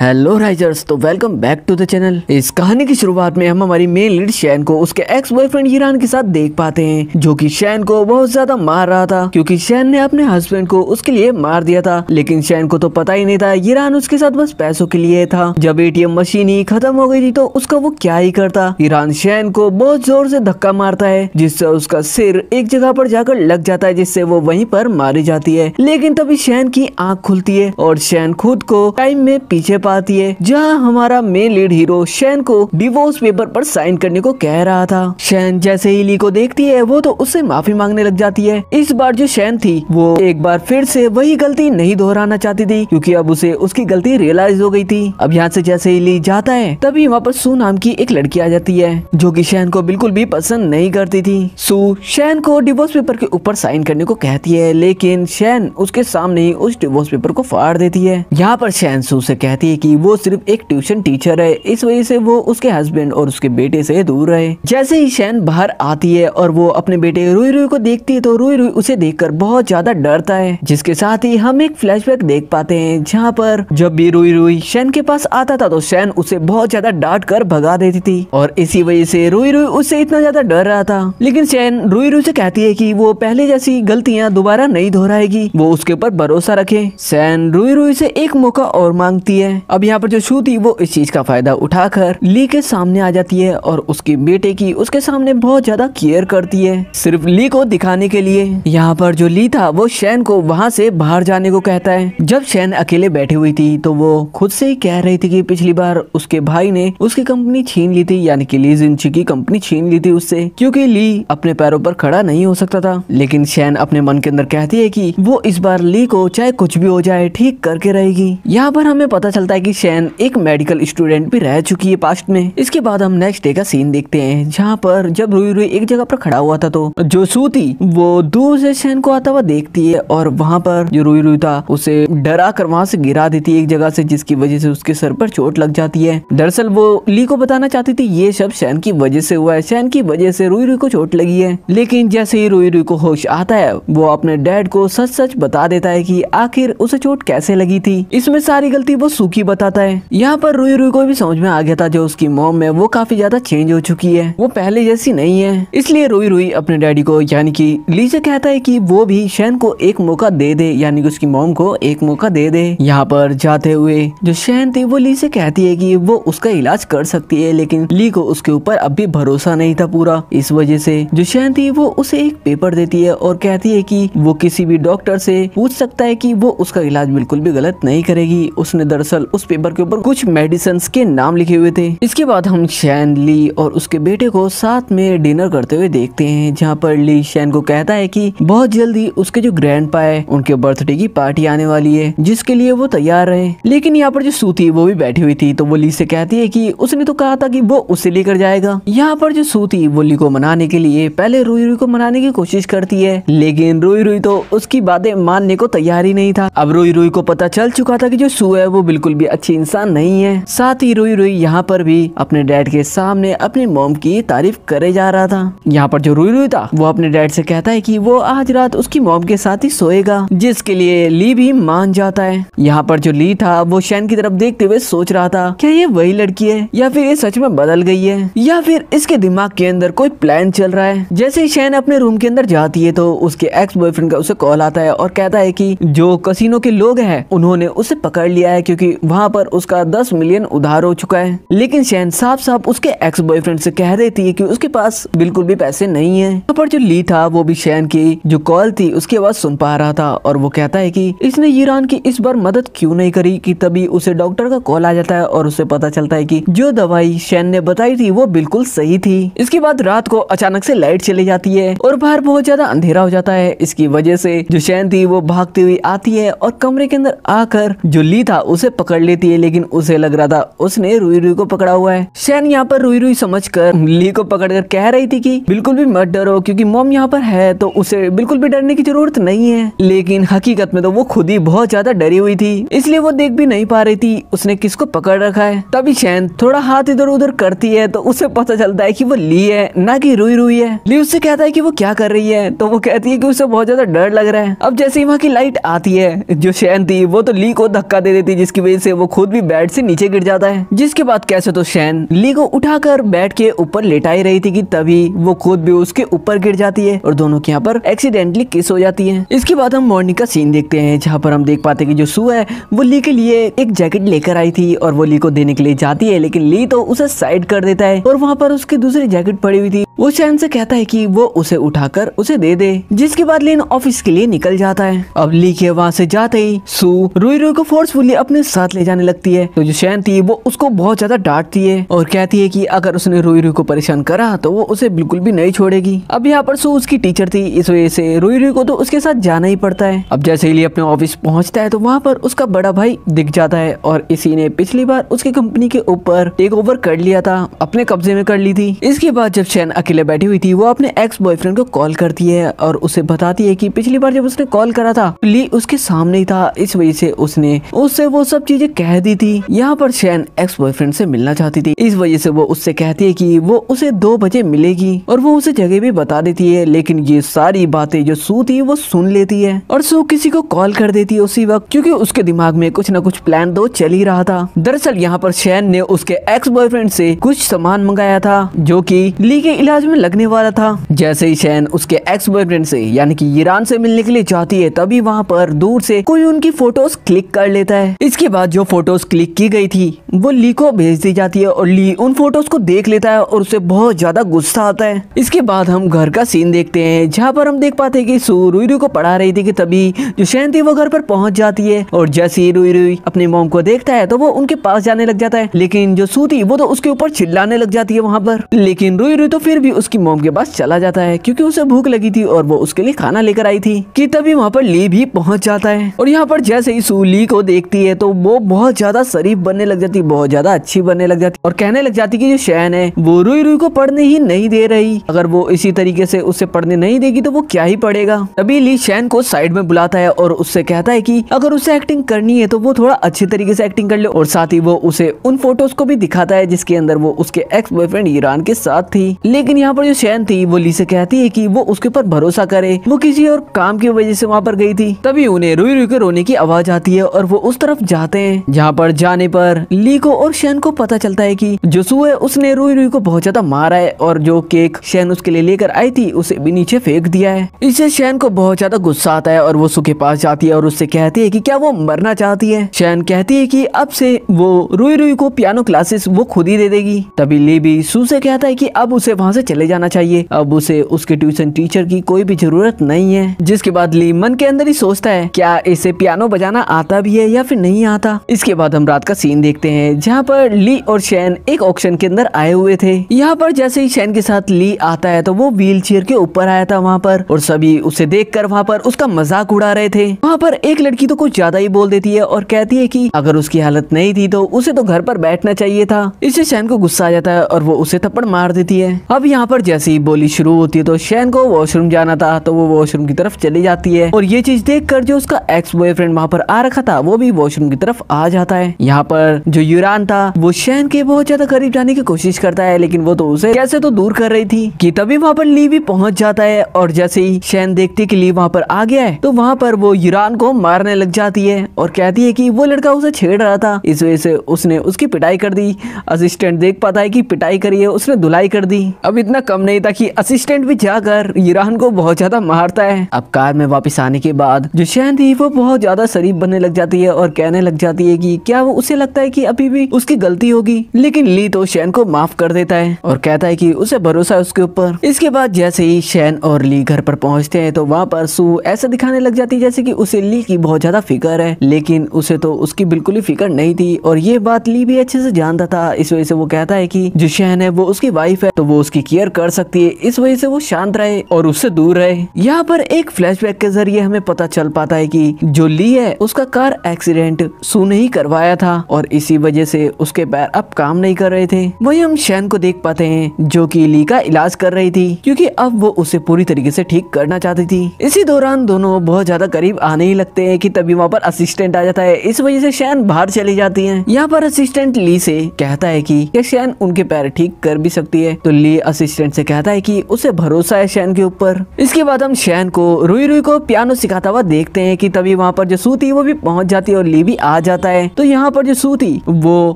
hello risers तो welcome back to the channel इस कहानी की शुरुआत में हम हमारी मेन लीड शैन को उसके एक्स बॉयफ्रेंड ईरान के साथ देख पाते हैं जो कि शैन को बहुत ज्यादा मार रहा था क्योंकि शैन ने अपने हस्बैंड को उसके लिए मार दिया था लेकिन शैन को तो पता ही नहीं था ईरान उसके साथ बस पैसों के लिए था जब ए मशीन ही खत्म हो गई थी तो उसका वो क्या ही करता ईरान शैन को बहुत जोर से धक्का मारता है जिससे उसका सिर एक जगह पर जाकर लग जाता है जिससे वो वही पर मारी जाती है लेकिन तभी शैन की आँख खुलती है और शैन खुद को टाइम में पीछे पाती है जहाँ हमारा मेन लीड हीरो शैन को डिवोर्स पेपर पर साइन करने को कह रहा था शैन जैसे ही ली को देखती है वो तो उससे माफी मांगने लग जाती है इस बार जो शैन थी वो एक बार फिर से वही गलती नहीं दोहराना चाहती थी क्योंकि अब उसे उसकी गलती रियलाइज हो गई थी अब यहाँ से जैसे ही ली जाता है तभी वहाँ पर सू नाम की एक लड़की आ जाती है जो की शैन को बिल्कुल भी पसंद नहीं करती थी सू शैन को डिवोर्स पेपर के ऊपर साइन करने को कहती है लेकिन शैन उसके सामने ही उस डिवोर्स पेपर को फाड़ देती है यहाँ पर शैन सू से कहती है कि वो सिर्फ एक ट्यूशन टीचर है इस वजह से वो उसके हस्बैंड और उसके बेटे से दूर रहे जैसे ही शैन बाहर आती है और वो अपने बेटे रुई रुई को देखती है तो रोई रुई उसे देखकर बहुत ज्यादा डरता है जिसके साथ ही हम एक फ्लैशबैक देख पाते हैं जहाँ पर जब भी रुई रुई शैन के पास आता था तो शैन उसे बहुत ज्यादा डांट कर भगा देती थी और इसी वजह से रोई रुई उससे इतना ज्यादा डर रहा था लेकिन शैन रुई रुई से कहती है की वो पहले जैसी गलतियाँ दोबारा नहीं दोहराएगी वो उसके ऊपर भरोसा रखे शैन रुई रुई से एक मौका और मांगती है अब यहाँ पर जो शू थी वो इस चीज का फायदा उठाकर ली के सामने आ जाती है और उसके बेटे की उसके सामने बहुत ज्यादा केयर करती है सिर्फ ली को दिखाने के लिए यहाँ पर जो ली था वो शैन को वहाँ से बाहर जाने को कहता है जब शैन अकेले बैठी हुई थी तो वो खुद से ही कह रही थी कि पिछली बार उसके भाई ने उसकी कंपनी छीन ली थी यानी कि ली जिनची की कंपनी छीन ली थी उससे क्योंकि ली अपने पैरों पर खड़ा नहीं हो सकता था लेकिन शैन अपने मन के अंदर कहती है कि वो इस बार ली को चाहे कुछ भी हो जाए ठीक करके रहेगी यहाँ पर हमें पता चलता है कि शैन एक मेडिकल स्टूडेंट भी रह चुकी है पास्ट में इसके बाद हम नेक्स्ट डे का सीन देखते हैं जहाँ पर जब रुई रुई एक जगह पर खड़ा हुआ था तो जो सूती वो दूर से शैन को आता हुआ देखती है और वहाँ पर जो रुई रुई था उसे डरा कर वहाँ से गिरा देती है एक जगह से जिसकी वजह से उसके सर पर चोट लग जाती है दरअसल वो ली को बताना चाहती थी ये सब शैन की वजह से हुआ है शैन की वजह से रुई रुई को चोट लगी है लेकिन जैसे ही रुई रुई को होश आता है वो अपने डैड को सच सच बता देता है कि आखिर उसे चोट कैसे लगी थी इसमें सारी गलती वो सूखी बताता है यहाँ पर रुई रुई को भी समझ में आ गया था जो उसकी मोम है वो काफी ज्यादा चेंज हो चुकी है वो पहले जैसी नहीं है इसलिए रुई रुई अपने डैडी को यानी कि लीजा कहता है कि वो भी शैन को एक मौका दे दे यानी कि उसकी मोम को एक मौका दे दे यहाँ पर जाते हुए जो शैन थी वो ली से कहती है की वो उसका इलाज कर सकती है लेकिन ली को उसके ऊपर अब भी भरोसा नहीं था पूरा इस वजह से जो शैन थी वो उसे एक पेपर देती है और कहती है की वो किसी भी डॉक्टर से पूछ सकता है की वो उसका इलाज बिल्कुल भी गलत नहीं करेगी उसने दरअसल उस पेपर के ऊपर कुछ मेडिसिन के नाम लिखे हुए थे इसके बाद हम शैन ली और उसके बेटे को साथ में डिनर करते हुए देखते हैं जहाँ पर ली शैन को कहता है कि बहुत जल्दी उसके जो ग्रैंड है उनके बर्थडे की पार्टी आने वाली है जिसके लिए वो तैयार रहे लेकिन यहाँ पर जो सू थी वो भी बैठी हुई थी तो वो ली से कहती है की उसने तो कहा था की वो उसे लेकर जाएगा यहाँ पर जो सू थी वो ली को मनाने के लिए पहले रोई रोई को मनाने की कोशिश करती है लेकिन रोई रोई तो उसकी बातें मानने को तैयार ही नहीं था अब रोई रोई को पता चल चुका था की जो सू है वो बिल्कुल भी अच्छी इंसान नहीं है साथ ही रोई रोई यहाँ पर भी अपने डैड के सामने अपनी मोम की तारीफ करे जा रहा था यहाँ पर जो रोई रोई था वो अपने डैड से कहता है की वो आज रात उसकी मोम के साथ ही सोएगा जिसके लिए ली भी मान जाता है यहाँ पर जो ली था वो शैन की तरफ देखते हुए सोच रहा था क्या ये वही लड़की है या फिर ये सच में बदल गई है या फिर इसके दिमाग के अंदर कोई प्लान चल रहा है जैसे ही शैन अपने रूम के अंदर जाती है तो उसके एक्स बॉयफ्रेंड का उसे कॉल आता है और कहता है की जो कसिनो के लोग हैं उन्होंने उसे पकड़ लिया है क्योंकि वहाँ पर उसका दस मिलियन उधार हो चुका है लेकिन शहन साफ साफ उसके एक्स बॉयफ्रेंड से कह रही थी कि उसके पास बिल्कुल भी पैसे नहीं है तो पर जो ली था वो भी शहन की जो कॉल थी उसकी आवाज सुन पा रहा था और वो कहता है की इसने ईरान की इस बार मदद क्यूँ नहीं करी की तभी उसे डॉक्टर का कॉल आ जाता है और उसे पता चलता है की जो दवाई शैन ने बताई थी वो बिल्कुल सही थी इसके बाद रात को अचानक से लाइट चली जाती है और बाहर बहुत ज्यादा अंधेरा हो जाता है इसकी वजह से जो शैन थी वो भागती हुई आती है और कमरे के अंदर आकर जो ली था उसे पकड़ पकड़ लेती है लेकिन उसे लग रहा था उसने रुई रुई को पकड़ा हुआ है शैन यहाँ पर रुई रुई समझ कर ली को पकड़ कर कह रही थी कि बिल्कुल भी मत डरो क्योंकि मोम यहाँ पर है तो उसे बिल्कुल भी डरने की जरूरत नहीं है लेकिन हकीकत में तो वो खुद ही बहुत ज्यादा डरी हुई थी इसलिए वो देख भी नहीं पा रही थी उसने किसको पकड़ रखा है तभी शैन थोड़ा हाथ इधर उधर करती है तो उसे पता चलता है की वो ली है ना की रुई रुई है ली उससे कहता है की वो क्या कर रही है तो वो कहती है की उसे बहुत ज्यादा डर लग रहा है अब जैसे ही वहाँ की लाइट आती है जो शैन थी वो तो ली को धक्का दे देती जिसकी वजह से से वो खुद भी बेड से नीचे गिर जाता है जिसके बाद कैसे तो शैन ली को उठाकर बेड के ऊपर लेटाई रही थी कि तभी वो खुद भी उसके ऊपर गिर जाती है और दोनों के यहाँ पर एक्सीडेंटली किस हो जाती है इसके बाद हम मॉर्निंग का सीन देखते हैं जहाँ पर हम देख पाते की जो सू है वो ली के लिए एक जैकेट लेकर आई थी और वो ली को देने के लिए जाती है लेकिन ली तो उसे साइड कर देता है और वहाँ पर उसकी दूसरी जैकेट पड़ी हुई थी वो सैम से कहता है कि वो उसे उठाकर उसे दे दे जिसके बाद लिन ऑफिस के लिए निकल जाता है अब ली के वहाँ से जाते ही सू रुई रुई को फोर्सफुली अपने साथ ले जाने लगती है तो जो शैन थी वो उसको बहुत ज्यादा डांटती है और कहती है कि अगर उसने रुई रुई को परेशान करा तो वो उसे बिल्कुल भी नहीं छोड़ेगी अब यहाँ पर सू उसकी टीचर थी इस वजह से रुई रुई को तो उसके साथ जाना ही पड़ता है अब जैसे ही अपने ऑफिस पहुँचता है तो वहाँ पर उसका बड़ा भाई दिख जाता है और इसी ने पिछली बार उसकी कंपनी के ऊपर टेक ओवर कर लिया था अपने कब्जे में कर ली थी इसके बाद जब शैन अकेले बैठी हुई थी वो अपने एक्स बॉयफ्रेंड को कॉल करती है और उसे बताती है कि पिछली बार जब उसने कॉल करा था ली उसके सामने ही था इस वजह से उसने उससे वो सब चीजें कह दी थी यहाँ पर शैन एक्स बॉयफ्रेंड से मिलना चाहती थी इस वजह से वो उससे कहती है की वो उसे दो बजे मिलेगी और वो उसे जगह भी बता देती है लेकिन ये सारी बातें जो सू थी वो सुन लेती है और सू किसी को कॉल कर देती है उसी वक्त क्योंकि उसके दिमाग में कुछ न कुछ प्लान तो चल ही रहा था दरअसल यहाँ पर शैन ने उसके एक्स बॉयफ्रेंड से कुछ सामान मंगाया था जो की ली के इलाज अंदाज में लगने वाला था जैसे ही शैन उसके एक्स बॉयफ्रेंड से यानी कि ईरान से मिलने के लिए जाती है तभी वहाँ पर दूर से कोई उनकी फोटोज क्लिक कर लेता है इसके बाद जो फोटोज क्लिक की गई थी वो ली को भेज दी जाती है और ली उन फोटोज को देख लेता है और उसे बहुत ज्यादा गुस्सा आता है इसके बाद हम घर का सीन देखते हैं जहाँ पर हम देख पाते की सू रुई को पढ़ा रही थी की तभी जो शैन थी वो घर पर पहुंच जाती है और जैसे ही रुई रुई अपने मोम को देखता है तो वो उनके पास जाने लग जाता है लेकिन जो सू थी वो तो उसके ऊपर चिल्लाने लग जाती है वहाँ पर लेकिन रुई रुई तो फिर भी भी उसकी मोम के पास चला जाता है क्योंकि उसे भूख लगी थी और वो उसके लिए खाना लेकर आई थी कि तभी वहाँ पर ली भी पहुँच जाता है और यहाँ पर जैसे ही सू ली को देखती है तो वो बहुत ज्यादा शरीफ बनने लग जाती बहुत ज्यादा अच्छी बनने लग जाती और कहने लग जाती की जो शहन है वो रुई रुई को पढ़ने ही नहीं दे रही अगर वो इसी तरीके से उसे पढ़ने नहीं देगी तो वो क्या ही पढ़ेगा तभी ली शहन को साइड में बुलाता है और उससे कहता है की अगर उसे एक्टिंग करनी है तो वो थोड़ा अच्छे तरीके से एक्टिंग कर ले और साथ ही वो उसे उन फोटोज को भी दिखाता है जिसके अंदर वो उसके एक्स बॉयफ्रेंड ईरान के साथ थी लेकिन लेकिन यहाँ पर जो शैन थी वो ली से कहती है कि वो उसके ऊपर भरोसा करे वो किसी और काम की वजह से वहाँ पर गई थी तभी उन्हें रोई रोई के रोने की आवाज आती है और वो उस तरफ जाते हैं जहाँ पर जाने पर ली को और शैन को पता चलता है की जो सू है उसने रोई रोई को बहुत ज्यादा मारा है और जो केक शैन उसके लिए लेकर आई थी उसे भी नीचे फेंक दिया है इससे शैन को बहुत ज्यादा गुस्सा आता है और वो सु के पास जाती है और उससे कहती है की क्या वो मरना चाहती है शैन कहती है की अब से वो रोई रोई को पियानो क्लासेस वो खुद ही दे देगी तभी ली भी सू से कहता है की अब उसे वहाँ से चले जाना चाहिए अब उसे उसके ट्यूशन टीचर की कोई भी जरूरत नहीं है जिसके बाद ली मन के अंदर ही सोचता है क्या इसे पियानो बजाना आता भी है या फिर नहीं आता इसके बाद हम रात का सीन देखते हैं जहाँ पर ली और शैन एक ऑप्शन के अंदर आए हुए थे यहाँ पर जैसे ही शैन के साथ ली आता है तो वो व्हील के ऊपर आया था वहाँ पर और सभी उसे देख कर वहाँ पर उसका मजाक उड़ा रहे थे वहाँ पर एक लड़की तो कुछ ज्यादा ही बोल देती है और कहती है की अगर उसकी हालत नहीं थी तो उसे तो घर पर बैठना चाहिए था इससे शैन को गुस्सा आ जाता है और वो उसे थप्पड़ मार देती है अब यहाँ पर जैसे ही बोली शुरू होती है तो शैन को वॉशरूम जाना था तो वो वॉशरूम की तरफ चली जाती है और ये चीज देख जो उसका एक्स बॉयफ्रेंड वहाँ पर आ रखा था वो भी वॉशरूम की तरफ आ जाता है यहाँ पर जो यूरान था वो शैन के बहुत ज्यादा करीब जाने की कोशिश करता है लेकिन वो तो उसे कैसे तो दूर कर रही थी की तभी वहाँ पर ली भी पहुंच जाता है और जैसे ही शैन देखती की ली वहाँ पर आ गया है तो वहाँ पर वो यूरान को मारने लग जाती है और कहती है की वो लड़का उसे छेड़ रहा था इस वजह से उसने उसकी पिटाई कर दी असिस्टेंट देख पाता है की पिटाई करी है उसने धुलाई कर दी अब भी इतना कम नहीं था कि असिस्टेंट भी जाकर ईरान को बहुत ज्यादा मारता है अब कार में वापस आने के बाद जो शहन थी वो बहुत ज्यादा शरीफ बनने लग जाती है और कहने लग जाती है कि क्या वो उसे लगता है कि अभी भी उसकी गलती होगी लेकिन ली तो शैन को माफ कर देता है और कहता है की उसे भरोसा है उसके ऊपर इसके बाद जैसे ही शैन और ली घर पर पहुंचते हैं तो वहाँ पर सू ऐसा दिखाने लग जाती है जैसे की उसे ली की बहुत ज्यादा फिक्र है लेकिन उसे तो उसकी बिल्कुल ही फिक्र नहीं थी और ये बात ली भी अच्छे से जानता था इस वजह से वो कहता है की जो शहन है वो उसकी वाइफ है तो वो उसकी केयर कर सकती है इस वजह से वो शांत रहे और उससे दूर रहे यहाँ पर एक फ्लैशबैक के जरिए हमें पता चल पाता है कि जो ली है उसका कार एक्सीडेंट सुन नहीं करवाया था और इसी वजह से उसके पैर अब काम नहीं कर रहे थे वही हम शैन को देख पाते हैं जो की ली का इलाज कर रही थी क्यूँकी अब वो उसे पूरी तरीके से ठीक करना चाहती थी इसी दौरान दोनों बहुत ज्यादा करीब आने ही लगते हैं कि तभी वहाँ पर असिस्टेंट आ जाता है इस वजह से शैन बाहर चली जाती है यहाँ पर असिस्टेंट ली से कहता है कि क्या शैन उनके पैर ठीक कर भी सकती है तो ली असिस्टेंट से कहता है कि उसे भरोसा है शैन के ऊपर इसके बाद हम शैन को रुई रुई को पियानो सिखाता हुआ देखते हैं कि तभी वहाँ पर जो सू थी वो भी पहुंच जाती है और ली भी आ जाता है तो यहाँ पर जो सू थी वो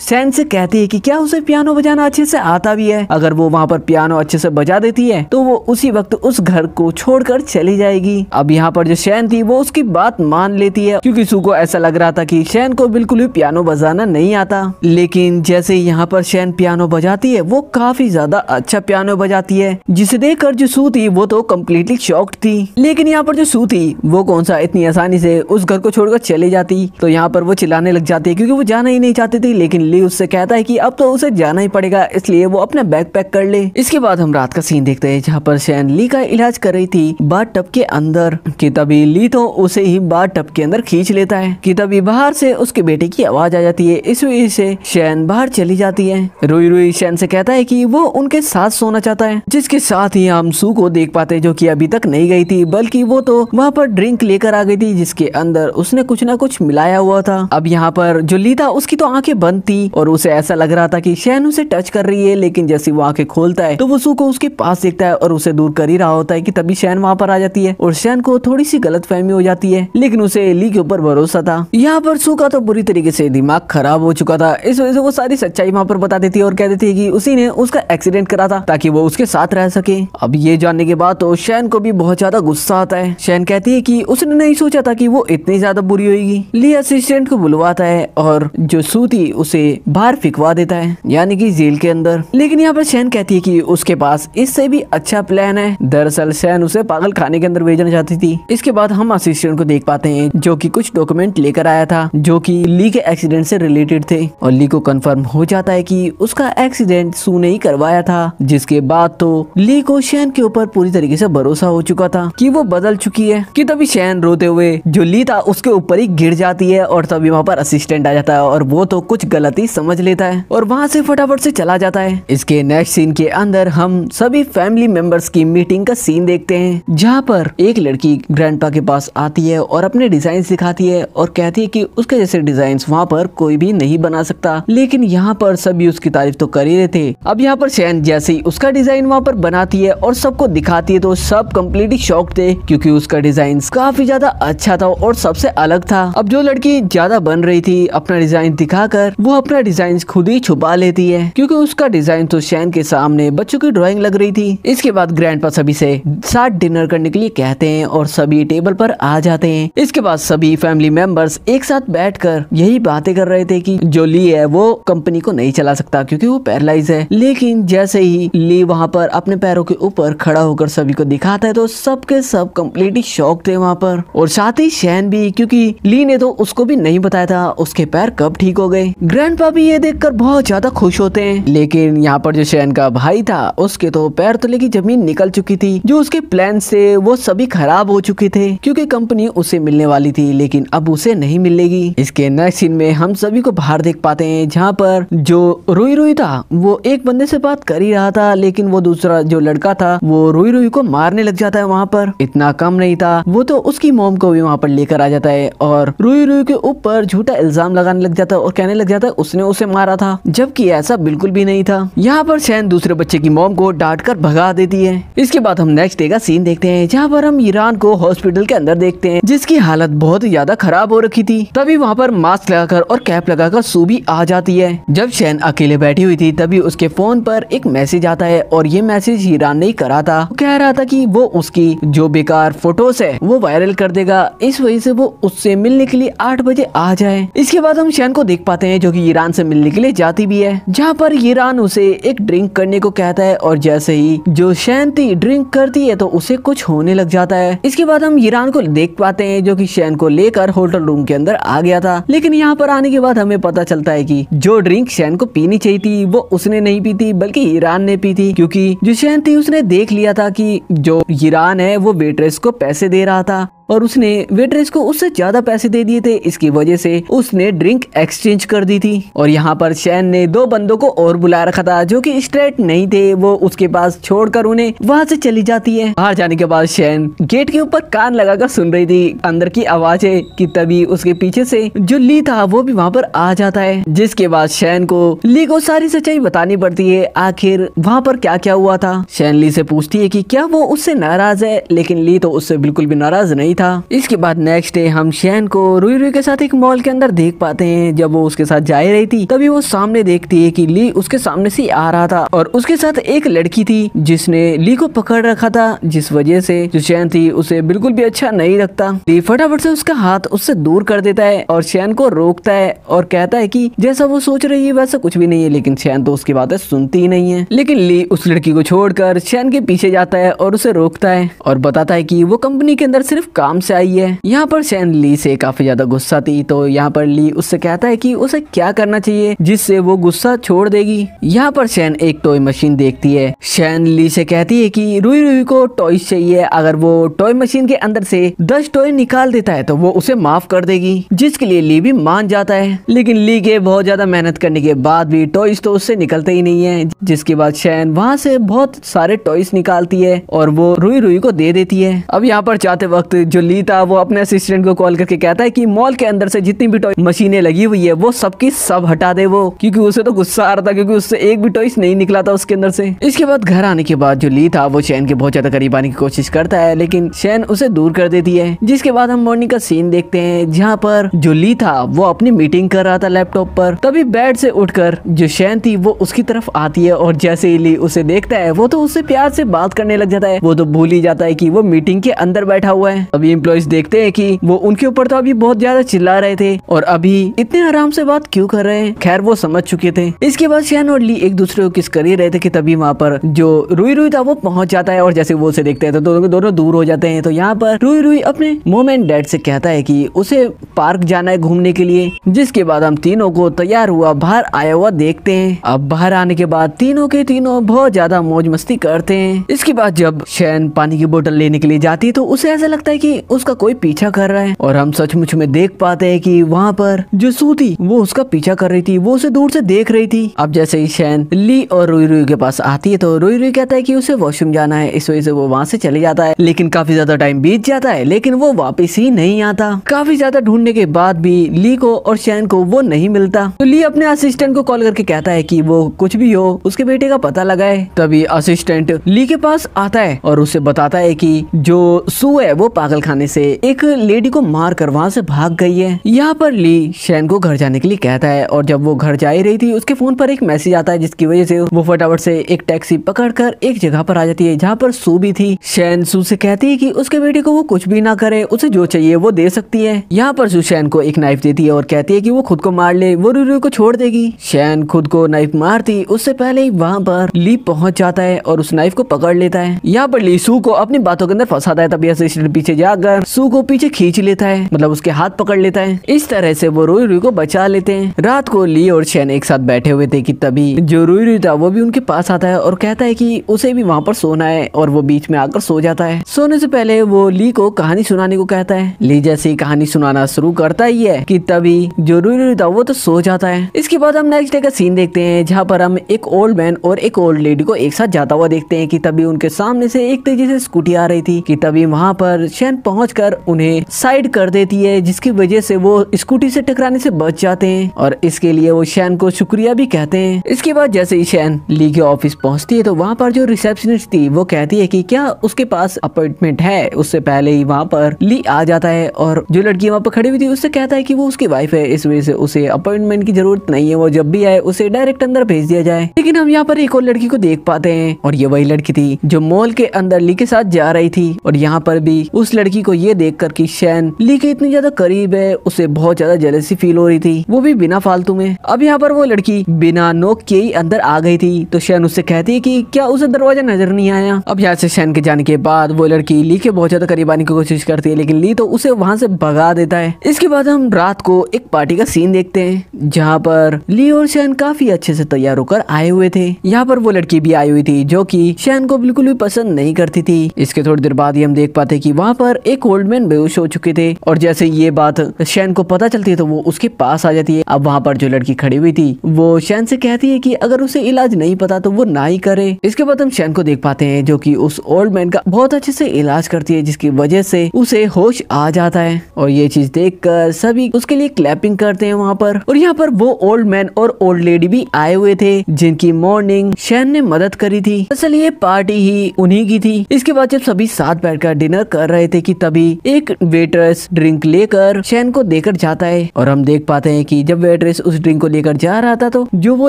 शैन से कहती है कि क्या उसे पियानो बजाना अच्छे से आता भी है अगर वो वहाँ पर पियानो अच्छे से बजा देती है तो वो उसी वक्त उस घर को छोड़ चली जाएगी अब यहाँ पर जो शैन थी वो उसकी बात मान लेती है क्यूँकी सू को ऐसा लग रहा था की शैन को बिल्कुल भी पियानो बजाना नहीं आता लेकिन जैसे यहाँ पर शैन पियानो बजाती है वो काफी ज्यादा अच्छा पियानो पियानो बजाती है जिसे देखकर जो सू थी वो तो कम्प्लीटली शॉक्ड थी लेकिन यहाँ पर जो सू थी वो कौन सा इतनी आसानी से उस घर को छोड़कर चली जाती तो यहाँ पर वो चिल्लाने लग जाती है क्योंकि वो जाना ही नहीं चाहती थी लेकिन ली उससे कहता है की अब तो उसे जाना ही पड़ेगा इसलिए वो अपना बैग पैक कर ले इसके बाद हम रात का सीन देखते हैं जहाँ पर शैन ली का इलाज कर रही थी बार टप के अंदर की तभी ली तो उसे ही बार टप के अंदर खींच लेता है की तभी बाहर से उसके बेटे की आवाज आ जाती है इस वजह से शैन बाहर चली जाती है रोई रोई शैन से कहता है की वो उनके साथ सोना चाहता है जिसके साथ ही हम सू को देख पाते जो की अभी तक नहीं गई थी बल्कि वो तो वहाँ पर ड्रिंक लेकर आ गई थी जिसके अंदर उसने कुछ ना कुछ मिलाया हुआ था अब यहाँ पर जो ली था उसकी तो आंखें बंद थी और उसे ऐसा लग रहा था कि शैन उसे टच कर रही है लेकिन जैसे वो आंखें खोलता है तो वो सू को उसके पास देखता है और उसे दूर कर ही रहा होता है कि तभी शैन वहाँ पर आ जाती है और शैन को थोड़ी सी गलत फहमी हो जाती है लेकिन उसे ली के ऊपर भरोसा था यहाँ पर सू का तो बुरी तरीके से दिमाग खराब हो चुका था इस वजह से वो सारी सच्चाई वहाँ पर बता देती है और कह देती है की उसी ने उसका एक्सीडेंट करा था ताकि ताकि वो उसके साथ रह सके अब ये जानने के बाद तो शैन को भी बहुत ज्यादा गुस्सा आता है शैन कहती है कि उसने नहीं सोचा था कि वो इतनी ज्यादा बुरी होगी ली असिस्टेंट को बुलवाता है और जो सूती उसे बाहर फिकवा देता है यानी कि जेल के अंदर लेकिन यहाँ पर शैन कहती है कि उसके पास इससे भी अच्छा प्लान है दरअसल शैन उसे पागल खाने के अंदर भेजना चाहती थी इसके बाद हम असिस्टेंट को देख पाते हैं जो कि कुछ डॉक्यूमेंट लेकर आया था जो कि ली के एक्सीडेंट से रिलेटेड थे और ली को कंफर्म हो जाता है कि उसका एक्सीडेंट सू ने ही करवाया था जिसके इसके बाद तो ली को शैन के ऊपर पूरी तरीके से भरोसा हो चुका था कि वो बदल चुकी है कि तभी शैन रोते हुए जो ली था उसके ऊपर ही गिर जाती है और तभी वहाँ पर असिस्टेंट आ जाता है और वो तो कुछ गलती समझ लेता है और वहाँ से फटाफट से चला जाता है इसके नेक्स्ट सीन के अंदर हम सभी फैमिली मेंबर्स की मीटिंग का सीन देखते हैं जहाँ पर एक लड़की ग्रैंड के पास आती है और अपने डिजाइन दिखाती है और कहती है की उसके जैसे डिजाइन वहाँ पर कोई भी नहीं बना सकता लेकिन यहाँ पर सभी उसकी तारीफ तो कर ही रहे थे अब यहाँ पर शैन जैसे ही उसका डिजाइन वहाँ पर बनाती है और सबको दिखाती है तो सब कम्प्लीटली शॉक थे क्योंकि उसका डिजाइन काफी ज्यादा अच्छा था और सबसे अलग था अब जो लड़की ज्यादा बन रही थी अपना डिजाइन दिखाकर वो अपना डिजाइन खुद ही छुपा लेती है क्योंकि उसका डिजाइन तो शैन के सामने बच्चों की ड्राइंग लग रही थी इसके बाद ग्रैंड सभी से साथ डिनर करने के लिए कहते हैं और सभी टेबल पर आ जाते हैं इसके बाद सभी फैमिली मेंबर्स एक साथ बैठ यही बातें कर रहे थे की जो ली है वो कंपनी को नहीं चला सकता क्यूँकी वो पैरालाइज है लेकिन जैसे ही फाइनली वहाँ पर अपने पैरों के ऊपर खड़ा होकर सभी को दिखाता है तो सबके सब कम्प्लीटली शौक थे वहाँ पर और साथ ही शहन भी क्योंकि ली ने तो उसको भी नहीं बताया था उसके पैर कब ठीक हो गए ग्रैंड भी ये देखकर बहुत ज्यादा खुश होते हैं लेकिन यहाँ पर जो शहन का भाई था उसके तो पैर तो लेकिन जमीन निकल चुकी थी जो उसके प्लान से वो सभी खराब हो चुके थे क्योंकि कंपनी उसे मिलने वाली थी लेकिन अब उसे नहीं मिलेगी इसके नेक्स्ट सीन में हम सभी को बाहर देख पाते हैं जहाँ पर जो रोई रोई था वो एक बंदे से बात कर ही रहा था लेकिन वो दूसरा जो लड़का था वो रोई रोई को मारने लग जाता है वहाँ पर इतना कम नहीं था वो तो उसकी मोम को भी वहाँ पर लेकर आ जाता है और रोई रोई के ऊपर झूठा इल्जाम लगाने लग जाता है और कहने लग जाता है उसने उसे मारा था जबकि ऐसा बिल्कुल भी नहीं था यहाँ पर शैन दूसरे बच्चे की मोम को डांट कर भगा देती है इसके बाद हम नेक्स्ट डे का सीन देखते हैं जहाँ पर हम ईरान को हॉस्पिटल के अंदर देखते हैं जिसकी हालत बहुत ज्यादा खराब हो रखी थी तभी वहाँ पर मास्क लगाकर और कैप लगाकर सूबी आ जाती है जब शैन अकेले बैठी हुई थी तभी उसके फोन पर एक मैसेज आता है है और ये मैसेज हीरान ने करा था वो कह रहा था कि वो उसकी जो बेकार फोटोज है वो वायरल कर देगा इस वजह से वो उससे मिलने के लिए आठ बजे आ जाए इसके बाद हम शैन को देख पाते हैं जो की ईरान से मिलने के लिए जाती भी है जहाँ पर ईरान उसे एक ड्रिंक करने को कहता है और जैसे ही जो शैन थी ड्रिंक करती है तो उसे कुछ होने लग जाता है इसके बाद हम ईरान को देख पाते हैं जो की शैन को लेकर होटल रूम के अंदर आ गया था लेकिन यहाँ पर आने के बाद हमें पता चलता है की जो ड्रिंक शैन को पीनी चाहिए थी वो उसने नहीं पी थी बल्कि ईरान ने पी थी थी क्योंकि जुशैन थी उसने देख लिया था कि जो ईरान है वो वेटरेस को पैसे दे रहा था और उसने वेटरेस को उससे ज्यादा पैसे दे दिए थे इसकी वजह से उसने ड्रिंक एक्सचेंज कर दी थी और यहाँ पर शैन ने दो बंदों को और बुला रखा था जो की स्ट्रेट नहीं थे वो उसके पास छोड़कर उन्हें वहाँ से चली जाती है बाहर जाने के बाद शैन गेट के ऊपर कान लगाकर सुन रही थी अंदर की आवाज है की तभी उसके पीछे से जो ली था वो भी वहाँ पर आ जाता है जिसके बाद शैन को ली को सारी सच्चाई बतानी पड़ती है आखिर वहाँ पर क्या क्या हुआ था शैन ली से पूछती है कि क्या वो उससे नाराज है लेकिन ली तो उससे बिल्कुल भी नाराज नहीं था था इसके बाद नेक्स्ट डे हम शैन को रुई रुई के साथ एक मॉल के अंदर देख पाते हैं जब वो उसके साथ जा रही थी तभी वो सामने देखती है की ली उसके सामने से आ रहा था और उसके साथ एक लड़की थी जिसने ली को पकड़ रखा था जिस वजह से जो शैन थी उसे बिल्कुल भी अच्छा नहीं लगता ली फटाफट से उसका हाथ उससे दूर कर देता है और शैन को रोकता है और कहता है की जैसा वो सोच रही है वैसा कुछ भी नहीं है लेकिन शैन तो उसकी बातें सुनती ही नहीं है लेकिन ली उस लड़की को छोड़कर शैन के पीछे जाता है और उसे रोकता है और बताता है की वो कंपनी के अंदर सिर्फ काम काम से आई है यहाँ पर सैन ली से काफी ज्यादा गुस्सा थी तो यहाँ पर ली उससे कहता है कि उसे क्या करना चाहिए जिससे वो गुस्सा छोड़ देगी यहाँ पर सैन एक टॉय मशीन देखती है सैन ली से कहती है कि रुई रुई को टॉय चाहिए अगर वो टॉय मशीन के अंदर से दस टॉय निकाल देता है तो वो उसे माफ कर देगी जिसके लिए ली भी मान जाता है लेकिन ली के बहुत ज्यादा मेहनत करने के बाद भी टॉयस तो उससे निकलते ही नहीं है जिसके बाद शैन वहाँ से बहुत सारे टॉयस निकालती है और वो रुई रुई को दे देती है अब यहाँ पर जाते वक्त जो ली था वो अपने असिस्टेंट को कॉल करके कहता है कि मॉल के अंदर से जितनी भी टॉय मशीनें लगी हुई है वो सबकी सब हटा दे वो क्योंकि उसे तो गुस्सा आ रहा था क्योंकि उससे एक भी टॉयस नहीं निकला था उसके अंदर से इसके बाद घर आने के बाद जो ली था वो शैन के बहुत ज्यादा करीब आने की कोशिश करता है लेकिन शैन उसे दूर कर देती है जिसके बाद हम मॉर्निंग का सीन देखते हैं जहाँ पर जो ली था वो अपनी मीटिंग कर रहा था लैपटॉप पर तभी बेड से उठकर जो शैन थी वो उसकी तरफ आती है और जैसे ही ली उसे देखता है वो तो उससे प्यार से बात करने लग जाता है वो तो भूल ही जाता है की वो मीटिंग के अंदर बैठा हुआ है सभी इम्प्लॉयज देखते हैं कि वो उनके ऊपर तो अभी बहुत ज्यादा चिल्ला रहे थे और अभी इतने आराम से बात क्यों कर रहे हैं खैर वो समझ चुके थे इसके बाद शैन और ली एक दूसरे को किस कर ही रहे थे कि तभी वहाँ पर जो रुई रुई था वो पहुंच जाता है और जैसे वो उसे देखते हैं तो दोनों दोनों दूर हो जाते हैं तो यहाँ पर रुई रुई अपने मोम एंड डैड से कहता है की उसे पार्क जाना है घूमने के लिए जिसके बाद हम तीनों को तैयार हुआ बाहर आया हुआ देखते हैं अब बाहर आने के बाद तीनों के तीनों बहुत ज्यादा मौज मस्ती करते हैं इसके बाद जब शैन पानी की बोतल लेने के लिए जाती है तो उसे ऐसा लगता है कि उसका कोई पीछा कर रहा है और हम सचमुच में देख पाते हैं कि वहाँ पर जो सू थी वो उसका पीछा कर रही थी वो उसे दूर से देख रही थी अब जैसे ही शैन ली और रोई रोई के पास आती है तो रोई रोई कहता है की उसे वॉशरूम जाना है इस वजह से वो वहाँ से चले जाता है लेकिन काफी ज्यादा टाइम बीत जाता है लेकिन वो वापिस ही नहीं आता काफी ज्यादा ढूंढने के बाद भी ली को और शैन को वो नहीं मिलता तो ली अपने असिस्टेंट को कॉल करके कहता है की वो कुछ भी हो उसके बेटे का पता लगाए तभी असिस्टेंट ली के पास आता है और उसे बताता है कि जो सू है वो पागल खाने से एक लेडी को मार कर वहाँ से भाग गई है यहाँ पर ली शैन को घर जाने के लिए कहता है और जब वो घर जा ही रही थी उसके फोन पर एक मैसेज आता है जिसकी वजह से वो फटाफट से एक टैक्सी पकड़कर एक जगह पर आ जाती है जहाँ पर सू भी थी शैन सू से कहती है कि उसके बेटे को वो कुछ भी ना करे उसे जो चाहिए वो दे सकती है यहाँ पर सू शैन को एक नाइफ देती है और कहती है की वो खुद को मार ले वो रू को छोड़ देगी शैन खुद को नाइफ मारती उससे पहले ही वहाँ पर ली पहुंच जाता है और उस नाइफ को पकड़ लेता है यहाँ पर ली सू को अपनी बातों के अंदर फंसाता है तभी पीछे जा जाकर सू को पीछे खींच लेता है मतलब उसके हाथ पकड़ लेता है इस तरह से वो रोई रुई को बचा लेते हैं रात को ली और शैन एक साथ बैठे हुए थे कि तभी जो रोई रुई था वो भी उनके पास आता है और कहता है कि उसे भी वहाँ पर सोना है और वो बीच में आकर सो जाता है सोने से पहले वो ली को कहानी सुनाने को कहता है ली जैसे ही कहानी सुनाना शुरू करता ही है कि तभी जो रोई रुई था वो तो सो जाता है इसके बाद हम नेक्स्ट डे का सीन देखते हैं जहाँ पर हम एक ओल्ड मैन और एक ओल्ड लेडी को एक साथ जाता हुआ देखते है की तभी उनके सामने से एक तेजी से स्कूटी आ रही थी की तभी वहाँ पर शैन पहुँच उन्हें साइड कर देती है जिसकी वजह से वो स्कूटी से टकराने से बच जाते हैं और इसके लिए वो शैन को शुक्रिया भी कहते हैं इसके बाद जैसे ही शैन ली के ऑफिस पहुंचती है तो वहाँ पर जो रिसेप्शनिस्ट थी वो कहती है की क्या उसके पास अपॉइंटमेंट है उससे पहले ही वहाँ पर ली आ जाता है और जो लड़की वहाँ पर खड़ी हुई थी उससे कहता है की वो उसकी वाइफ है इस वजह से उसे अपॉइंटमेंट की जरूरत नहीं है वो जब भी आए उसे डायरेक्ट अंदर भेज दिया जाए लेकिन हम यहाँ पर एक और लड़की को देख पाते हैं और ये वही लड़की थी जो मॉल के अंदर ली के साथ जा रही थी और यहाँ पर भी उस लड़की लड़की को ये देख कर की शैन ली के इतनी ज्यादा करीब है उसे बहुत ज्यादा जेलसी फील हो रही थी वो भी बिना फालतू में अब यहाँ पर वो लड़की बिना नोक के ही अंदर आ गई थी तो शैन उससे कहती है की क्या उसे दरवाजा नजर नहीं आया अब यहाँ से शैन के जाने के बाद वो लड़की ली के बहुत ज्यादा करीब आने की कोशिश करती है लेकिन ली तो उसे वहाँ से भगा देता है इसके बाद हम रात को एक पार्टी का सीन देखते हैं जहाँ पर ली और शैन काफी अच्छे से तैयार होकर आए हुए थे यहाँ पर वो लड़की भी आई हुई थी जो की शैन को बिल्कुल भी पसंद नहीं करती थी इसके थोड़ी देर बाद ही हम देख पाते की वहाँ पर एक ओल्ड मैन बेहोश हो चुके थे और जैसे ये बात शैन को पता चलती है तो वो उसके पास आ जाती है अब वहाँ पर जो लड़की खड़ी हुई थी वो शैन से कहती है की अगर उसे इलाज नहीं पता तो वो ना ही करे इसके बाद हम शैन को देख पाते हैं जो की उस ओल्ड मैन का बहुत अच्छे से इलाज करती है जिसकी वजह से उसे होश आ जाता है और ये चीज देख सभी उसके लिए क्लैपिंग करते हैं वहाँ पर और यहाँ पर वो ओल्ड मैन और ओल्ड लेडी भी आए हुए थे जिनकी मॉर्निंग शैन ने मदद करी थी असल ये पार्टी ही उन्ही की थी इसके बाद जब सभी साथ बैठकर डिनर कर रहे थे कि तभी एक वेटर्स ड्रिंक लेकर शैन को देकर जाता है और हम देख पाते हैं कि जब वेटरेस उस ड्रिंक को लेकर जा रहा था तो जो वो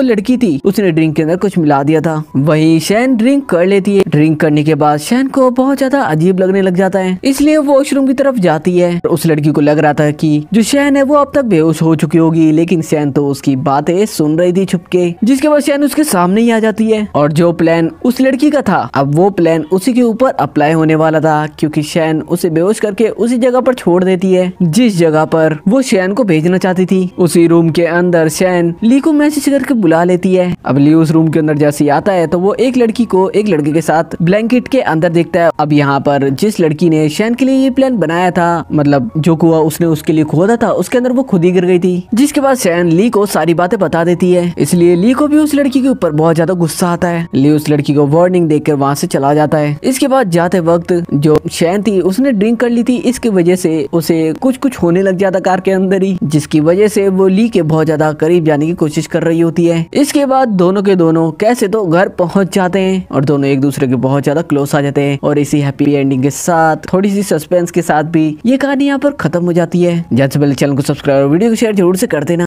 लड़की थी उसने ड्रिंक के अंदर कुछ मिला दिया था वही शैन ड्रिंक कर लेती है ड्रिंक करने के बाद शैन को बहुत ज्यादा अजीब लगने लग जाता है इसलिए वो वॉशरूम की तरफ जाती है उस लड़की को लग रहा था की जो शैन है वो अब तक बेहोश हो चुकी होगी लेकिन शैन तो उसकी बातें सुन रही थी छुपके जिसके बाद शैन उसके सामने ही आ जाती है और जो प्लान उस लड़की का था अब वो प्लान उसी के ऊपर अप्लाई होने वाला था क्योंकि शैन उस उसे बेहोश करके उसी जगह पर छोड़ देती है जिस जगह पर वो शैन को भेजना चाहती थी उसी रूम के अंदर शैन ली को मैसेज करके बुला लेती है अब ली उस रूम के अंदर जैसे आता है तो वो एक लड़की को एक लड़के के साथ ब्लैंकेट के अंदर देखता है अब यहाँ पर जिस लड़की ने शैन के लिए ये प्लान बनाया था मतलब जो कुआ उसने उसके लिए खोदा था उसके अंदर वो खुद ही गिर गई थी जिसके बाद शैन ली को सारी बातें बता देती है इसलिए ली को भी उस लड़की के ऊपर बहुत ज्यादा गुस्सा आता है ली उस लड़की को वार्निंग देकर वहाँ से चला जाता है इसके बाद जाते वक्त जो शैन थी उसने ड्रिंक कर ली थी इसकी वजह से उसे कुछ कुछ होने लग जाता कार के अंदर ही जिसकी वजह से वो ली के बहुत ज्यादा करीब जाने की कोशिश कर रही होती है इसके बाद दोनों के दोनों कैसे तो घर पहुंच जाते हैं और दोनों एक दूसरे के बहुत ज्यादा क्लोज आ जाते हैं और इसी हैप्पी एंडिंग के साथ थोड़ी सी सस्पेंस के साथ भी ये कहानी यहाँ पर खत्म हो जाती है जैसे पहले चैनल को सब्सक्राइब और वीडियो को शेयर जरूर से कर देना